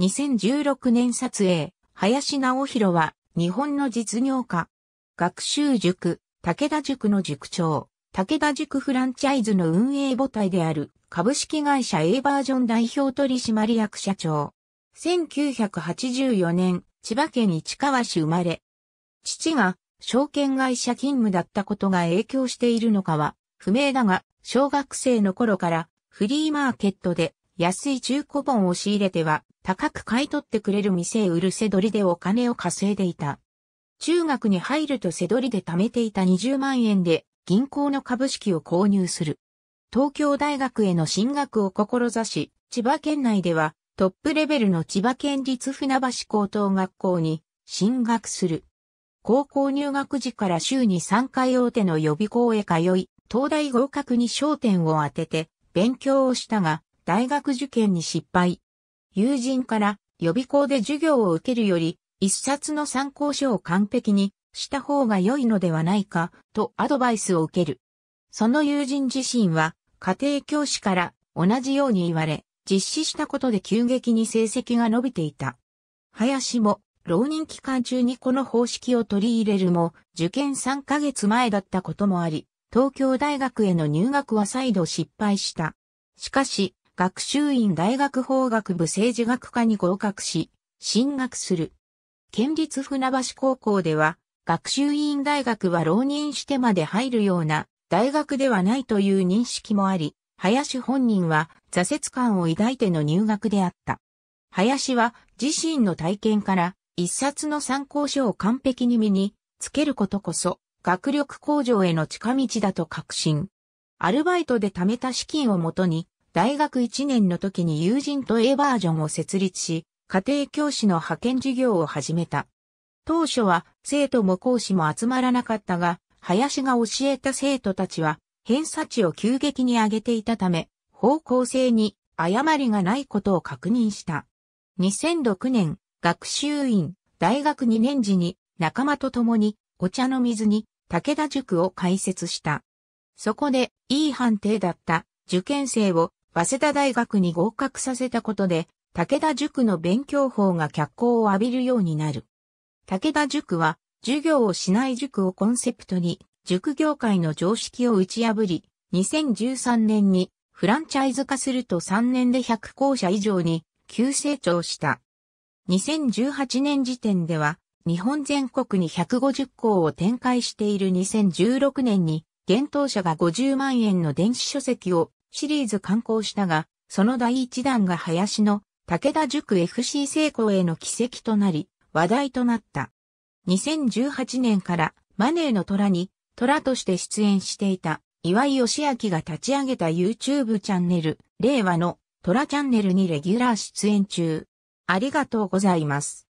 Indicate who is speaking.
Speaker 1: 2016年撮影、林直弘は日本の実業家、学習塾、武田塾の塾長、武田塾フランチャイズの運営母体である株式会社 A バージョン代表取締役社長。1984年、千葉県市川市生まれ。父が証券会社勤務だったことが影響しているのかは不明だが、小学生の頃からフリーマーケットで安い中古本を仕入れては、高く買い取ってくれる店へ売るせどりでお金を稼いでいた。中学に入るとせどりで貯めていた20万円で銀行の株式を購入する。東京大学への進学を志し、千葉県内ではトップレベルの千葉県立船橋高等学校に進学する。高校入学時から週に3回大手の予備校へ通い、東大合格に焦点を当てて勉強をしたが、大学受験に失敗。友人から予備校で授業を受けるより、一冊の参考書を完璧にした方が良いのではないかとアドバイスを受ける。その友人自身は家庭教師から同じように言われ、実施したことで急激に成績が伸びていた。林も浪人期間中にこの方式を取り入れるも、受験3ヶ月前だったこともあり、東京大学への入学は再度失敗した。しかし、学習院大学法学部政治学科に合格し、進学する。県立船橋高校では、学習院大学は浪人してまで入るような大学ではないという認識もあり、林本人は挫折感を抱いての入学であった。林は自身の体験から一冊の参考書を完璧に身につけることこそ学力向上への近道だと確信。アルバイトで貯めた資金をもとに大学1年の時に友人と A バージョンを設立し、家庭教師の派遣事業を始めた。当初は生徒も講師も集まらなかったが、林が教えた生徒たちは偏差値を急激に上げていたため、方向性に誤りがないことを確認した。2006年、学習院、大学2年時に仲間と共にお茶の水に武田塾を開設した。そこでいい判定だった受験生を早稲田大学に合格させたことで、武田塾の勉強法が脚光を浴びるようになる。武田塾は、授業をしない塾をコンセプトに、塾業界の常識を打ち破り、2013年にフランチャイズ化すると3年で100校舎以上に急成長した。2018年時点では、日本全国に150校を展開している2016年に、現当社が50万円の電子書籍をシリーズ刊行したが、その第一弾が林の武田塾 FC 成功への奇跡となり、話題となった。2018年からマネーの虎に虎として出演していた岩井義明が立ち上げた YouTube チャンネル、令和の虎チャンネルにレギュラー出演中。ありがとうございます。